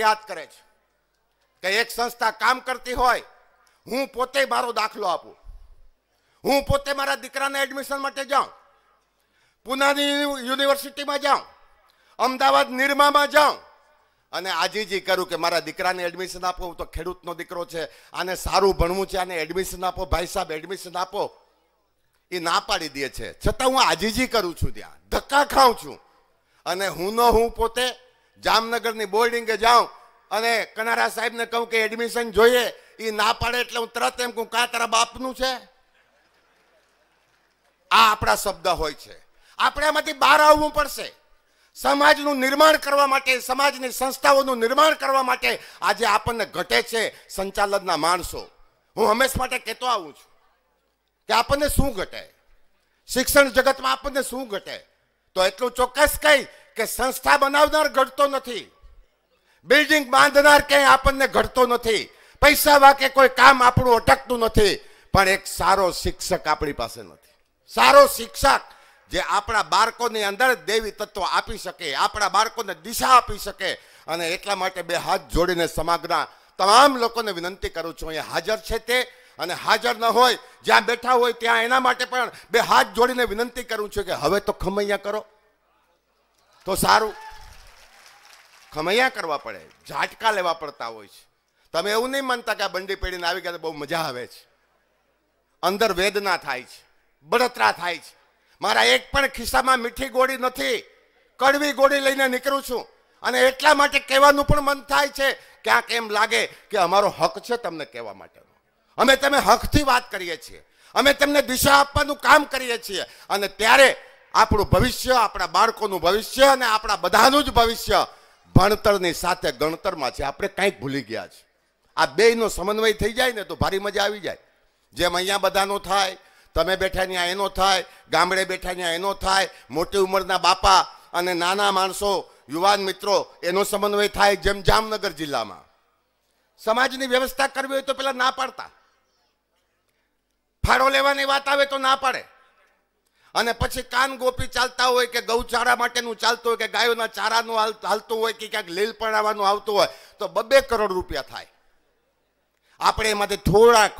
યાદ કરે છે કે એક સંસ્થા કામ કરતી હોય હું પોતે મારો દાખલો આપું હું પોતે મારા દીકરાને એડમિશન માટે જાઉં પુનાની યુનિવર્સિટીમાં જાઉં અમદાવાદ નિરમામાં જાઉં અને આજીજી કરું કે મારા દીકરાને એડમિશન આપો હું તો ખેડૂતનો દીકરો છે આને સારું ભણવું છે આને એડમિશન આપો ભાઈ સાહેબ એડમિશન આપો એ ના પાડી દે છે છતાં હું આજીજી કરું છું ત્યાં ધક્કા ખાઉં છું અને હું ન હું પોતે જામનગરની બોર્ડિંગે જાઉં અને કનારા સાહેબને કહું કે એડમિશન જોઈએ એ ના પાડે એટલે હું તરત એમ કહું કાં તારા બાપનું છે આ આપણા શબ્દ હોય છે આપણે એમાંથી બહાર આવવું પડશે સમાજનું નિર્માણ કરવા માટે સમાજની સંસ્થાઓનું નિર્માણ કરવા માટે આજે આપણને ઘટે છે સંચાલનના માણસો હું હંમેશ માટે કહેતો આવું છું કે આપણને શું ઘટે શિક્ષણ જગતમાં આપણને શું ઘટે તો એટલું ચોક્કસ કહી કે સંસ્થા બનાવનાર ઘટતો નથી બિલ્ડિંગ બાંધનાર ક્યાંય આપણને ઘટતો નથી પૈસા વાકે કોઈ કામ આપણું અટકતું નથી પણ એક સારો શિક્ષક આપણી પાસે નથી સારો શિક્ષક જે આપણા બાળકોની અંદર દેવી તત્વ આપી શકે આપણા બાળકોને દિશા આપી શકે અને એટલા માટે બે હાથ જોડીને સમાજના તમામ લોકોને વિનંતી કરું છું અહીંયા હાજર છે તે અને હાજર ન હોય જ્યાં બેઠા હોય ત્યાં એના માટે પણ બે હાથ જોડીને વિનંતી કરું છું કે હવે તો ખમૈયા કરો તો સારું ખમૈયા કરવા પડે ઝાટકા લેવા પડતા હોય છે તમે એવું નહીં માનતા કે આ બંડી પેઢીને આવી ગયા તો બહુ મજા આવે છે અંદર વેદના થાય છે બળતરા થાય છે મારા એક પણ ખિસ્સામાં મીઠી ગોળી નથી કડવી ગોળી લઈને નીકળું છું અને એટલા માટે કહેવાનું પણ મન થાય છે ક્યાંક એમ લાગે કે અમારો હક છે તમને કહેવા માટેનો અમે તમે હકથી વાત કરીએ છીએ અમે તમને દિશા આપવાનું કામ કરીએ છીએ અને ત્યારે આપણું ભવિષ્ય આપણા બાળકોનું ભવિષ્ય અને આપણા બધાનું જ ભવિષ્ય ભણતરની સાથે ગણતરમાં છે આપણે કંઈક ભૂલી ગયા છે આ બેયનો સમન્વય થઈ જાય ને તો ભારી મજા આવી જાય જેમ અહીંયા બધાનો થાય તમે બેઠા ત્યાં એનો થાય ગામડે બેઠા ત્યાં એનો થાય મોટી ઉંમરના બાપા અને નાના માણસો યુવાન મિત્રો એનો સમન્વય થાય જેમ જામનગર જિલ્લામાં સમાજની વ્યવસ્થા કરવી હોય તો પેલા ના પાડતા ફાળો લેવાની વાત આવે તો ના પાડે અને પછી કાન ગોપી ચાલતા હોય કે ગૌચારા માટેનું ચાલતું હોય કે ગાયોના ચારાનું હાલતું હોય કે ક્યાંક લીલ પડાવવાનું આવતું હોય તો બબે કરોડ રૂપિયા થાય આપણે એમાંથી થોડાક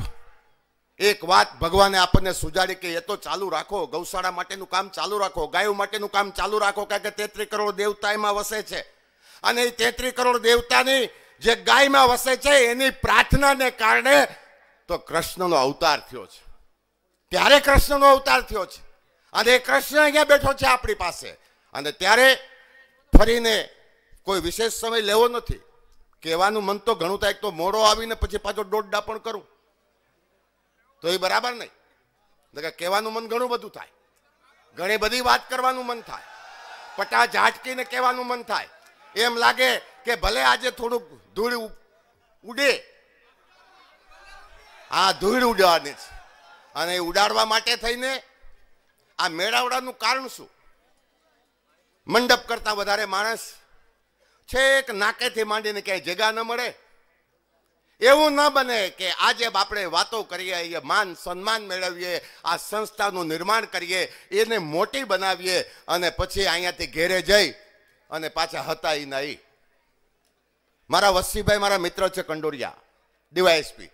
એક વાત ભગવાને આપણને સુજાડી કે એ તો ચાલુ રાખો ગૌશાળા માટેનું કામ ચાલુ રાખો ગાયો માટેનું કામ ચાલુ રાખો કારણ કે તેત્રી કરોડ દેવતા એમાં વસે છે અને એ તેત્રી કરોડ દેવતાની જે ગાયમાં વસે છે એની પ્રાર્થનાને કારણે તો કૃષ્ણનો અવતાર થયો છે ત્યારે કૃષ્ણનો અવતાર થયો છે અને કૃષ્ણ અહીંયા બેઠો છે આપણી પાસે અને ત્યારે ફરીને કોઈ વિશેષ સમય લેવો નથી કહેવાનું મન તો ઘણું થાય તો મોડો આવીને પછી પાછો દોડડા પણ કરું તો એ બરાબર નહીં કહેવાનું મન ઘણું બધું થાય ઘણી બધી વાત કરવાનું મન થાય પટા ઝાટકીને કહેવાનું મન થાય એમ લાગે કે ભલે આજે થોડુંક ધૂળ ઉડે આ ધૂળ ઉડવાની છે અને એ ઉડાડવા માટે થઈને આ મેળાવડાનું કારણ શું મંડપ કરતાં વધારે માણસ છેક નાકેથી માંડીને ક્યાંય જગા ન મળે એવું ન બને કે આજે આપણે વાતો કરીએ એ માન સન્માન મેળવીએ આ સંસ્થાનું નિર્માણ કરીએ એને મોટી બનાવીએ અને પછી અહીંયાથી ઘેરે જઈ અને પાછા હતા એ નહીં મારા વસ્સીભાઈ મારા મિત્ર છે કંડોરિયા ડીવાયએસપી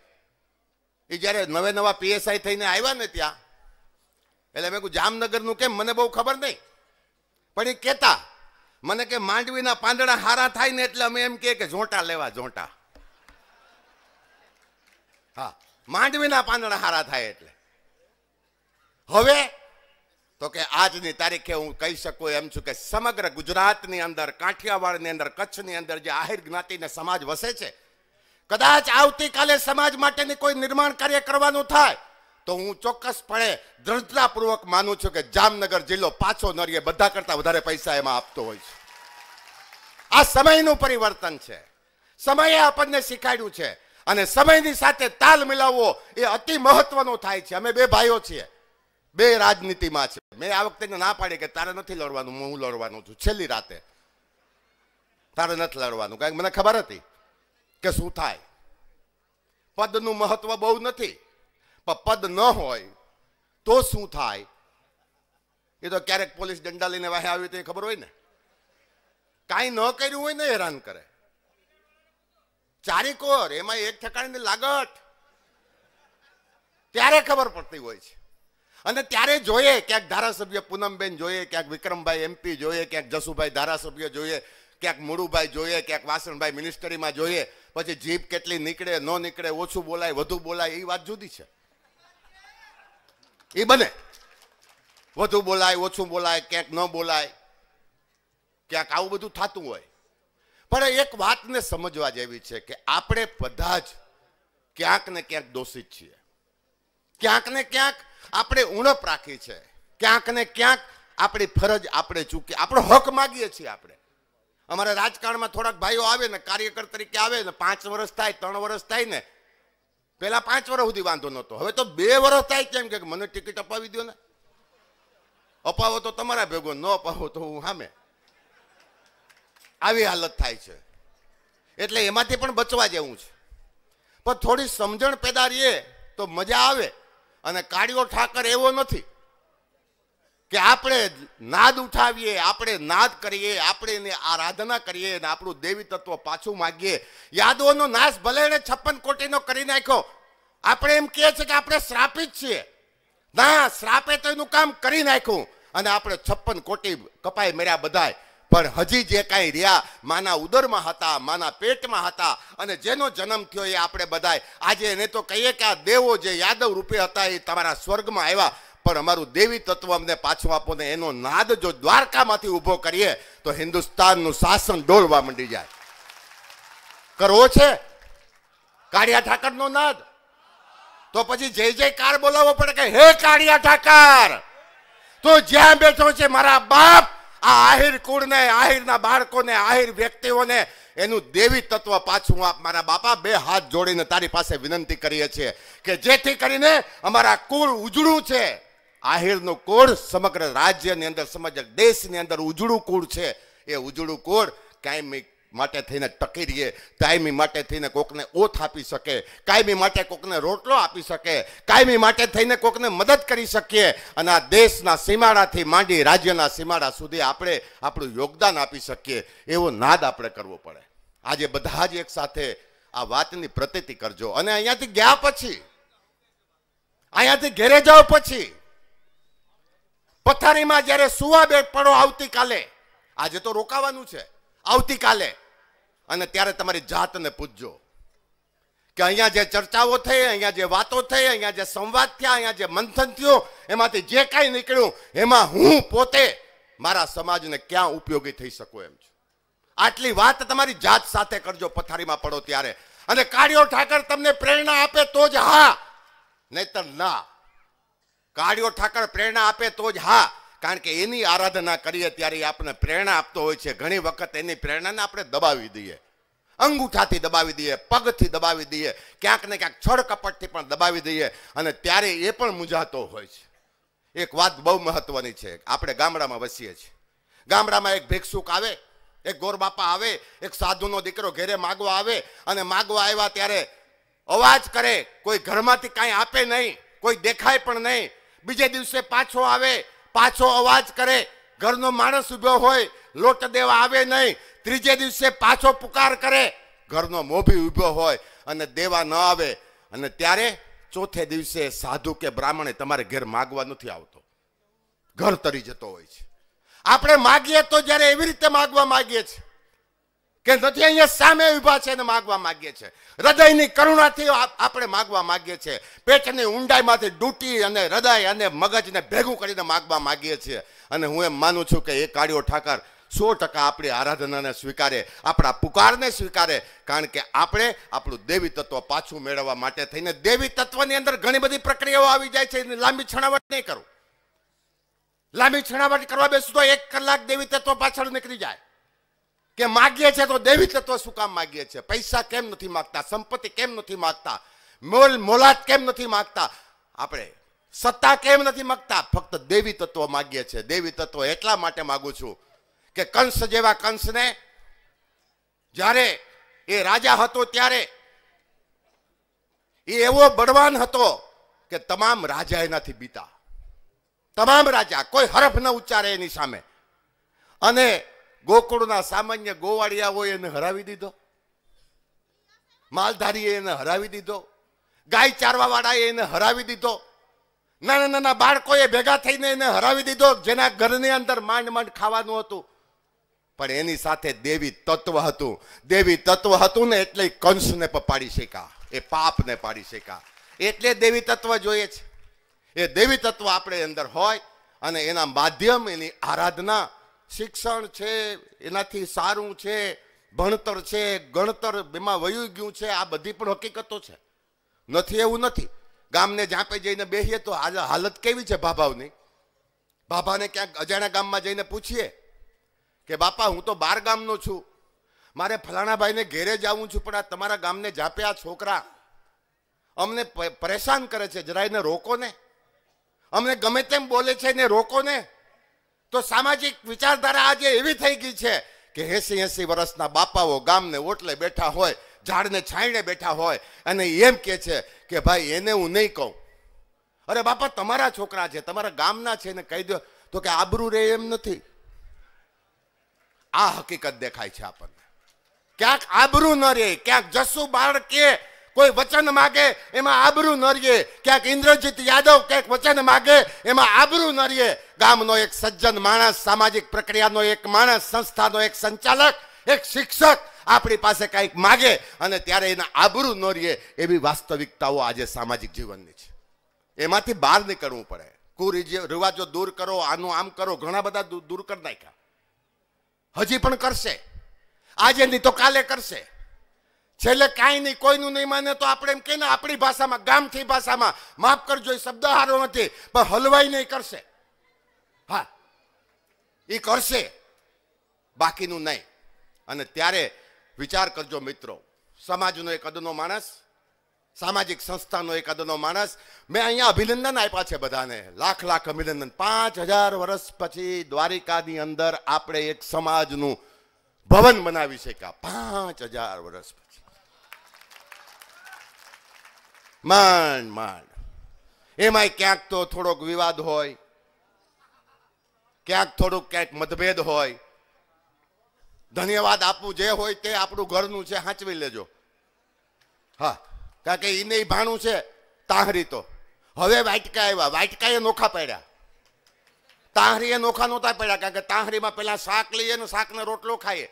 એ જ્યારે નવે નવા પીએસઆઈ થઈને આવ્યા ને ત્યાં એટલે મેં કહું જામનગરનું કેમ મને બહુ ખબર નહીં પણ એ કહેતા મને કે માંડવીના પાંદડા હારા થાય ને એટલે અમે એમ કહે કે જોટા લેવા ઝોંટા હા માંડવીના પાંદડા હારા થાય એટલે હવે તો કે આજની તારીખે હું કહી શકું એમ છું કે સમગ્ર ગુજરાતની અંદર કાઠિયાવાડની અંદર કચ્છની અંદર જે આહિર જ્ઞાતિને સમાજ વસે છે કદાચ આવતીકાલે સમાજ માટેની કોઈ નિર્માણ કાર્ય કરવાનું થાય તો હું ચોક્કસપણે દ્રઢતાપૂર્વક માનું છું કે જામનગર જિલ્લો પાછો નરીએ બધા કરતાં વધારે પૈસા એમાં આપતો હોય છે આ સમયનું પરિવર્તન છે સમયે આપણને શીખાડ્યું છે અને સમયની સાથે તાલ મિલાવવો એ અતિ મહત્વનો થાય છે અમે બે ભાઈઓ છીએ બે રાજનીતિમાં છે મેં આ વખતે ના પાડી કે તારે નથી લડવાનું હું લડવાનું છું છેલ્લી રાતે તારે નથી લડવાનું કારણ મને ખબર હતી કે શું થાય પદનું મહત્વ બહુ નથી પણ પદ ન હોય તો શું થાય એ તો ક્યારેક પોલીસ દંડા લઈને વાહે આવી તો ખબર હોય ને કાંઈ ન કર્યું હોય ને હેરાન કરે ચારિકોર એમાં એક ઠેકાણીની લાગટ ત્યારે ખબર પડતી હોય છે અને ત્યારે જોઈએ ક્યાંક ધારાસભ્ય પૂનમબેન જોઈએ ક્યાંક વિક્રમભાઈ એમપી જોઈએ ક્યાંક જસુભાઈ ધારાસભ્ય જોઈએ ક્યાંક મુડુભાઈ જોઈએ ક્યાંક વાસણભાઈ મિનિસ્ટરીમાં જોઈએ પછી જીભ કેટલી નીકળે ન નીકળે ઓછું બોલાય વધુ બોલાય એ વાત જુદી છે એ બને વધુ બોલાય ઓછું બોલાય ક્યાંક ન બોલાય ક્યાંક આવું બધું થતું હોય પણ એક વાતને સમજવા જેવી છે કે આપણે બધા જ ક્યાંક ને ક્યાંક દોષિત છીએ ક્યાંક ને ક્યાંક આપણે ઉણપ રાખી છે ક્યાંક ને ક્યાંક આપણી ફરજ આપણે ચૂકી આપણો હક માગીએ છીએ આપણે અમારા રાજકારણમાં થોડાક ભાઈઓ આવે ને કાર્યકર તરીકે આવે ને પાંચ વર્ષ થાય ત્રણ વર્ષ થાય ને પહેલાં પાંચ વર્ષ સુધી વાંધો નહોતો હવે તો બે વર્ષ થાય કેમ કે મને ટિકિટ અપાવી દો ને અપાવો તો તમારા ભેગો ન અપાવો તો હું સામે આવી હાલત થાય છે એટલે એમાંથી પણ બચવા જેવું છે પણ થોડી સમજણ પેદા રહીએ તો મજા આવે અને કાળિયો ઠાકર એવો નથી કે આપણે નાદ ઉઠાવીએ આપણે નાદ કરીએ આપણે એની આરાધના કરીએ અને આપણું દેવી તત્વ પાછું માગીએ યાદવોનો નાશ ભલે એને છપ્પન કોટીનો કરી નાખ્યો આપણે એમ કહે છે કે આપણે શ્રાપિત છીએ ના શ્રાપે તો એનું કામ કરી નાખ્યું અને આપણે છપ્પન કોટી કપાઈ મર્યા બધાય પણ હજી જે કાંઈ રહ્યા માના ઉદરમાં હતા માના પેટમાં હતા અને જેનો જન્મ થયો એ આપણે બધાય આજે એને તો કહીએ કે આ દેવો જે યાદવ રૂપે હતા એ તમારા સ્વર્ગમાં આવ્યા પણ અમારું દેવી તત્વ અમને પાછું આપો ને એનો નાદ જો દ્વારકામાંથી ઊભો કરીએ તો હિન્દુસ્તાનનું શાસન ડોલવા માંડી જાય કરવો છે કાળિયા ઠાકરનો નાદ તો પછી જય જય કાર બોલાવવો પડે કે હે કાળિયા ઠાકર તો જ્યાં બેઠો છે મારા બાપ આ આહિર કુળને આહિરના બાળકોને આહિર વ્યક્તિઓને એનું દેવી તત્વ પાછું આપ મારા બાપા બે હાથ જોડીને તારી પાસે વિનંતી કરીએ છીએ કે જેથી કરીને અમારા કુળ ઉજળું છે આહિરનું કોળ સમગ્ર રાજ્યની અંદર સમગ્ર દેશની અંદર ઉજળું કુળ છે એ ઉજળું કોળ કાયમી માટે થઈને ટકી રહીએ કાયમી માટે થઈને કોકને ઓથ આપી શકે કાયમી માટે કોકને રોટલો આપી શકે કાયમી માટે થઈને કોકને મદદ કરી શકીએ અને આ દેશના સીમાડાથી માંડી રાજ્યના સીમાડા સુધી આપણે આપણું યોગદાન આપી શકીએ એવો નાદ આપણે કરવો પડે આજે બધા જ એક સાથે આ વાતની પ્રતિતિ કરજો અને અહીંયાથી ગયા પછી અહીંયાથી ઘેરે જાઓ પછી પથારીમાં જ્યારે સુવાબેન પડો આવતીકાલે આજે તો રોકાવાનું છે આવતીકાલે અને ત્યારે તમારી જાતને પૂછજો કે અહીંયા જે ચર્ચાઓ થઈ અહીંયા જે વાતો થઈ અહીંયા જે સંવાદ થયા અહીંયા જે મંથન થયું એમાંથી જે કાંઈ નીકળ્યું એમાં હું પોતે મારા સમાજને ક્યાં ઉપયોગી થઈ શકું એમ છું આટલી વાત તમારી જાત સાથે કરજો પથારીમાં પડો ત્યારે અને કાળિયો ઠાકર તમને પ્રેરણા આપે તો જ હા નહીતર ના કાળિયો ઠાકર પ્રેરણા આપે તો જ હા કારણ કે એની આરાધના કરીએ ત્યારે આપણને પ્રેરણા આપતો હોય છે ઘણી વખત એની પ્રેરણાને આપણે દબાવી દઈએ અંગૂઠાથી દબાવી દઈએ પગથી દબાવી દઈએ ક્યાંક ને ક્યાંક છળ કપટથી પણ દબાવી દઈએ અને ત્યારે એ પણ મૂંઝાતો હોય છે એક વાત બહુ મહત્વની છે આપણે ગામડામાં વસીએ છીએ ગામડામાં એક ભિક્ષુક આવે એક ગોરબાપા આવે એક સાધુનો દીકરો ઘેરે માગવા આવે અને માગવા આવ્યા ત્યારે અવાજ કરે કોઈ ઘરમાંથી કાંઈ આપે નહીં કોઈ દેખાય પણ નહીં બીજે દિવસે પાછો આવે પાછો અવાજ કરે ઘરનો માણસ ઊભો હોય લોટ દેવા આવે નહીં ત્રીજે દિવસે પાછો પુકાર કરે ઘરનો મોભી ઊભો હોય અને દેવા ન આવે અને ત્યારે ચોથે દિવસે સાધુ કે બ્રાહ્મણે તમારે ઘેર માગવા નથી આવતો ઘર તરી જતો હોય છે આપણે માગીએ તો જ્યારે એવી રીતે માગવા માગીએ છીએ કે નથી અહીંયા સામે ઊભા છે અને માગવા માગીએ છે હૃદયની કરુણાથી આપણે માગવા માગીએ છીએ પેટની ઊંડાઈમાંથી ડૂટી અને હૃદય અને મગજને ભેગું કરીને માગવા માગીએ છીએ અને હું એમ માનું છું કે એ કાળિયો ઠાકર સો ટકા આપણી આરાધનાને સ્વીકારે આપણા પુકારને સ્વીકારે કારણ કે આપણે આપણું દેવી તત્વ પાછું મેળવવા માટે થઈને દેવી તત્વની અંદર ઘણી બધી પ્રક્રિયાઓ આવી જાય છે લાંબી છણાવટ નહીં કરું લાંબી છણાવટ કરવા બેસું તો એક કલાક દેવી તત્વ પાછળ નીકળી જાય કે માગીએ છે તો દેવી તત્વ શું કામ માગીએ છે પૈસા કેમ નથી માગતા સંપત્તિ કેમ નથી માગતા મોલ મોલાત કેમ નથી માગતા આપણે સત્તા કેમ નથી માગતા ફક્ત દેવી તત્વ માગીએ છે દેવી તત્વ એટલા માટે માગું છું કે કંસ જેવા કંસને જ્યારે એ રાજા હતો ત્યારે એ એવો બળવાન હતો કે તમામ રાજા એનાથી બીતા તમામ રાજા કોઈ હરફ ન ઉચ્ચારે એની સામે અને ગોકુળના સામાન્ય ગોવાળિયા હોય એને હરાવી દીધો માલધારીએ એને હરાવી દીધો ગાય ચારવાવાળાએ એને હરાવી દીધો નાના નાના બાળકોએ ભેગા થઈને એને હરાવી દીધો જેના ઘરની અંદર માંડ માંડ ખાવાનું હતું પણ એની સાથે દેવી તત્વ હતું દેવી તત્વ હતું ને એટલે કંસને પાડી શકા એ પાપને પાડી શકા એટલે દેવી તત્વ જોઈએ છે એ દેવી તત્વ આપણે અંદર હોય અને એના માધ્યમ એની આરાધના શિક્ષણ છે એનાથી સારું છે ભણતર છે ગણતર એમાં વયું ગયું છે આ બધી પણ હકીકતો છે નથી એવું નથી ગામને જાપે જઈને બેસીએ તો આજે હાલત કેવી છે ભાભાવની ભાભાને ક્યાંક અજાણ્યા ગામમાં જઈને પૂછીએ કે બાપા હું તો બાર ગામનો છું મારે ફલાણાભાઈને ઘેરે જવું છું પણ આ તમારા ગામને જાપે આ છોકરા અમને પરેશાન કરે છે જરાય એને રોકો ને અમને ગમે તેમ બોલે છે એને રોકો ને તો સામાજિક વિચારધારા આજે એવી થઈ ગઈ છે કે એસી એસી વર્ષના બાપાઓ ગામને ઓટલે બેઠા હોય ઝાડને છાંયડે બેઠા હોય અને એમ કે છે કે ભાઈ એને હું નહીં કહું અરે બાપા તમારા છોકરા છે તમારા ગામના છે ને કહી દો તો કે આબરૂ રે એમ નથી આ હકીકત દેખાય છે આપણને ક્યાંક આબરૂ ન રે ક્યાંક જસુ બાળ કે કોઈ વચન માગે એમાં આબરૂ ન રહીએ ક્યાંક ઇન્દ્રજીત યાદવ ક્યાંક વચન માગે એમાં આબરૂ ન રહીએ ગામનો એક સજ્જન માણસ સામાજિક પ્રક્રિયાનો એક માણસ સંસ્થાનો એક સંચાલક એક શિક્ષક આપણી પાસે કાંઈક માગે અને ત્યારે એના આબરૂ ન રહીએ એવી વાસ્તવિકતાઓ આજે સામાજિક જીવનની છે એમાંથી બહાર નીકળવું પડે કુરિજ રિવાજો દૂર કરો આનું આમ કરો ઘણા બધા દૂર કરી નાખ્યા હજી પણ કરશે આજે નહીં તો કાલે કરશે છેલ્લે કાંઈ નહીં કોઈનું નહીં માને તો આપણે એમ કહે ને આપણી ભાષામાં ગામથી ભાષામાં માફ કરજો એ શબ્દ હારો નથી પણ હલવાઈ નહીં કરશે હા એ કરશે બાકીનું નહીં અને ત્યારે વિચાર કરજો મિત્રો સમાજનો એક અદનો માણસ સામાજિક સંસ્થાનો એક અદનો માણસ મેં અહીંયા અભિનંદન આપ્યા છે બધાને લાખ લાખ અભિનંદન પાંચ હજાર વર્ષ પછી દ્વારિકાની અંદર આપણે એક સમાજનું ભવન બનાવી શક્યા પાંચ હજાર વર્ષ માંડ માંડ એમાં ક્યાંક તો થોડોક વિવાદ હોય ક્યાંક થોડુંક ક્યાંક મતભેદ હોય ધન્યવાદ આપવું જે હોય તે આપણું ઘરનું છે સાચવી લેજો હા કારણ કે એને ભાણું છે તાહરી તો હવે વાટકા આવ્યા વાટકાએ નોખા પડ્યા તાહરીએ નોખા નહોતા પડ્યા કારણ કે તાહરીમાં પહેલાં શાક લઈએ ને શાકને રોટલો ખાઈએ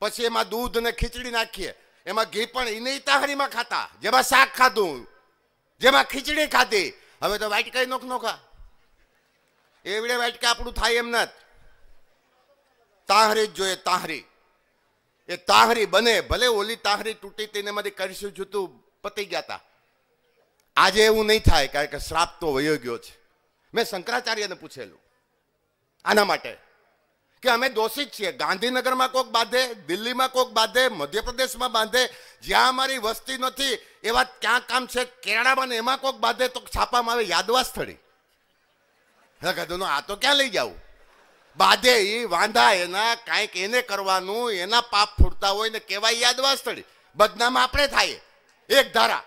પછી એમાં દૂધ ને ખીચડી નાખીએ એમાં ઘી પણ એને તાહરીમાં ખાતા જેમાં શાક ખાધું જેમાં ખીચડી ખાધી હવે તો વાટકાઈ નોખ નોખા એવડે વાટકા આપણું થાય એમ નત તાહરી જ જોઈએ તાહરી એ તાહરી બને ભલે ઓલી તાહરી તૂટી તેને એમાંથી કરશું જૂતું પતી ગયા તા આજે એવું નહીં થાય કારણ કે શ્રાપ તો વયો ગયો છે મેં શંકરાચાર્યને પૂછેલું આના માટે કે અમે દોષિત છીએ ગાંધીનગરમાં કોક બાંધે દિલ્હીમાં કોક બાંધે મધ્યપ્રદેશમાં બાંધે જ્યાં અમારી વસ્તી નથી એવા ક્યાં કામ છે કેરળામાં ને એમાં કોક બાંધે તો છાપામાં આવે યાદવા સ્થળી કીધું આ તો ક્યાં લઈ જાવું બાંધે એ વાંધા એના કાંઈક એને કરવાનું એના પાપ ફૂટતા હોય ને કહેવાય યાદવા સ્થળી બદનામ આપણે થાય એક ધારા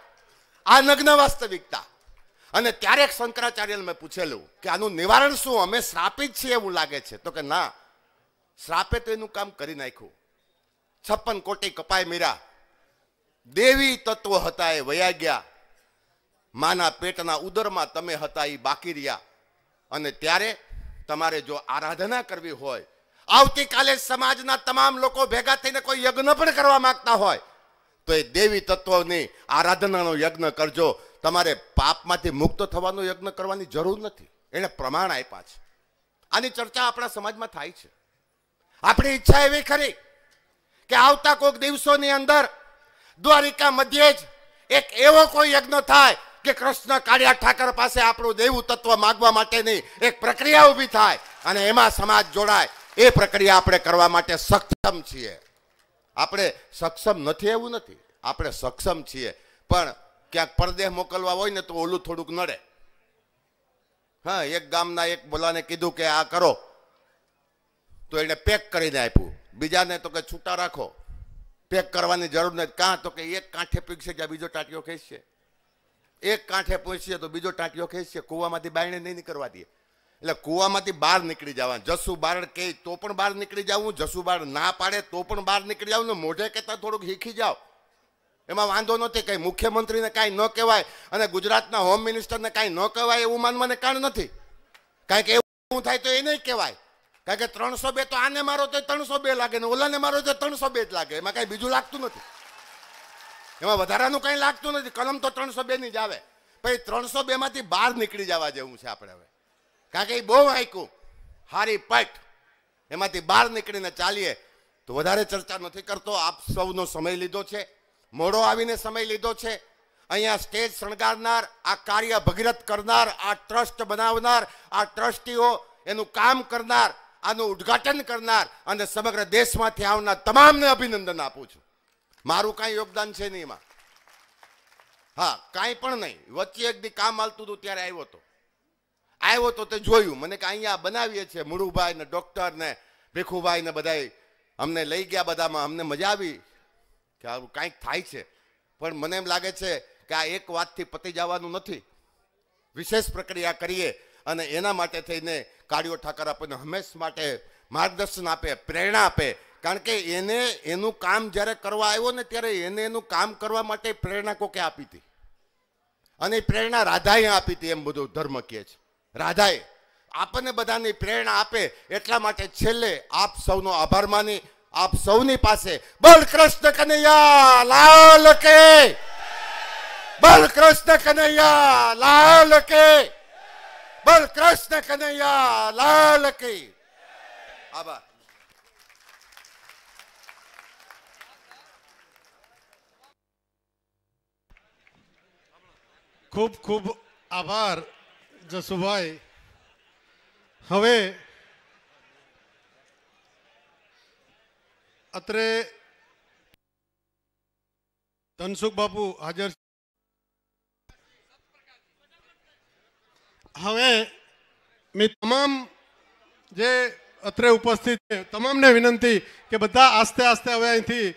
આ નગ્ન વાસ્તવિકતા અને ત્યારે શંકરાચાર્યને મેં પૂછેલું કે આનું નિવારણ શું અમે શ્રાપિત છીએ એવું લાગે છે તો કે ના શ્રાપે તો એનું કામ કરી નાખ્યું છપ્પન કોટી કપાય મીરા દેવી તત્વ હતા એ વયા ગયા માના પેટના ઉદરમાં તમે હતા એ બાકી રહ્યા અને ત્યારે તમારે જો આરાધના કરવી હોય આવતીકાલે સમાજના તમામ લોકો ભેગા થઈને કોઈ યજ્ઞ પણ કરવા માંગતા હોય તો એ દેવી તત્વની આરાધનાનો યજ્ઞ કરજો તમારે પાપમાંથી મુક્ત થવાનો યજ્ઞ કરવાની જરૂર નથી એણે પ્રમાણ આપ્યા છે આની ચર્ચા આપણા સમાજમાં થાય છે આપણી ઈચ્છા એવી ખરી કે આવતા કોઈક દિવસોની અંદર દ્વારિકા મધ્યે જ એક એવો કોઈ યજ્ઞ થાય કે કૃષ્ણ કાળિયા ઠાકર પાસે આપણું દેવું તત્વ માગવા માટેની એક પ્રક્રિયા ઊભી થાય અને એમાં સમાજ જોડાય એ પ્રક્રિયા આપણે કરવા માટે સક્ષમ છીએ આપણે સક્ષમ નથી એવું નથી આપણે સક્ષમ છીએ પણ ક્યાંક પરદેહ મોકલવા હોય ને તો ઓલું થોડુંક નડે હા એક ગામના એક બોલાને કીધું કે આ કરો તો એણે પેક કરીને આપ્યું બીજાને તો કે છૂટા રાખો પેક કરવાની જરૂર નથી કાં તો કે એક કાંઠે પીકશે જ્યાં બીજો ટાંટિયો ખેંચશે એક કાંઠે પહોંચીએ તો બીજો ટાંટિયો ખેંચશે કૂવામાંથી બાયણે નહીં નીકળવા દે એટલે કૂવામાંથી બહાર નીકળી જવાનું જસુ બારડ કે તો પણ બહાર નીકળી જવું જસુ બાર ના પાડે તો પણ બહાર નીકળી જવું ને મોઢે કહેતા થોડુંક શીખી જાઓ એમાં વાંધો નથી કંઈ મુખ્યમંત્રીને કાંઈ ન કહેવાય અને ગુજરાતના હોમ મિનિસ્ટરને કાંઈ ન કહેવાય એવું માનવાને કારણ નથી કારણ કે એવું થાય તો એ નહીં કહેવાય કારણ કે ત્રણસો બે તો આને મારો તો ત્રણસો બે લાગે ને ઓલાને મારો તો ત્રણસો બે જ લાગે એમાં કાંઈ બીજું લાગતું નથી એમાં વધારાનું કંઈ લાગતું નથી કલમ તો ત્રણસો બેની જ આવે પછી ત્રણસો બેમાંથી બહાર નીકળી જવા જેવું છે આપણે હવે કારણ કે એ બહુ આંક્યું હારી પટ એમાંથી બહાર નીકળીને ચાલીએ તો વધારે ચર્ચા નથી કરતો આપ સૌનો સમય લીધો છે મોડો આવીને સમય લીધો છે અહીંયા સ્ટેજ શણગારનાર આ કાર્ય ભગીરથ કરનાર આ ટ્રસ્ટ બનાવનાર આ ટ્રસ્ટીઓ એનું કામ કરનાર આનું ઉદ્ઘાટન કરનાર અને સમગ્ર દેશમાંથી આવનાર તમામને અભિનંદન આપું છું મારું કાંઈ યોગદાન છે નહીં એમાં હા કાંઈ પણ નહીં વચ્ચે એક દી કામ હાલતું હતું ત્યારે આવ્યો હતો આવ્યો તો તે જોયું મને કે અહીંયા બનાવીએ છીએ મુરુભાઈ ને ડૉક્ટર ને ભીખુભાઈ ને બધા અમને લઈ ગયા બધામાં અમને મજા આવી કે આવું કાંઈક થાય છે પણ મને એમ લાગે છે કે આ એક વાતથી પતી જવાનું નથી વિશેષ પ્રક્રિયા કરીએ અને એના માટે થઈને કાળીઓ ઠાકર આપણને હંમેશ માટે માર્ગદર્શન આપે પ્રેરણા આપે કારણ કે એને એનું કામ જ્યારે કરવા આવ્યો ને ત્યારે એને એનું કામ કરવા માટે પ્રેરણા કોકે આપી હતી અને પ્રેરણા રાધાએ આપી હતી એમ બધું ધર્મ કહે છે રાધાએ આપણને બધાની પ્રેરણા આપે એટલા માટે છેલ્લે આપ સૌનો આભાર માની આપ સૌની પાસે બળ કૃષ્ણ કનૈયા લાલ કે બળ કૃષ્ણ કનૈયા લાલ કે બોલ કૃષ્ણ કનૈયા લાલ કી આભાર ખૂબ ખૂબ આભાર જસુભાઈ હવે અત્રે ધનસુખ બાપુ હાજર હવે મેં તમામ જે અત્રે ઉપસ્થિત છે તમામને વિનંતી કે બધા આસ્તે આસ્તે હવે અહીંથી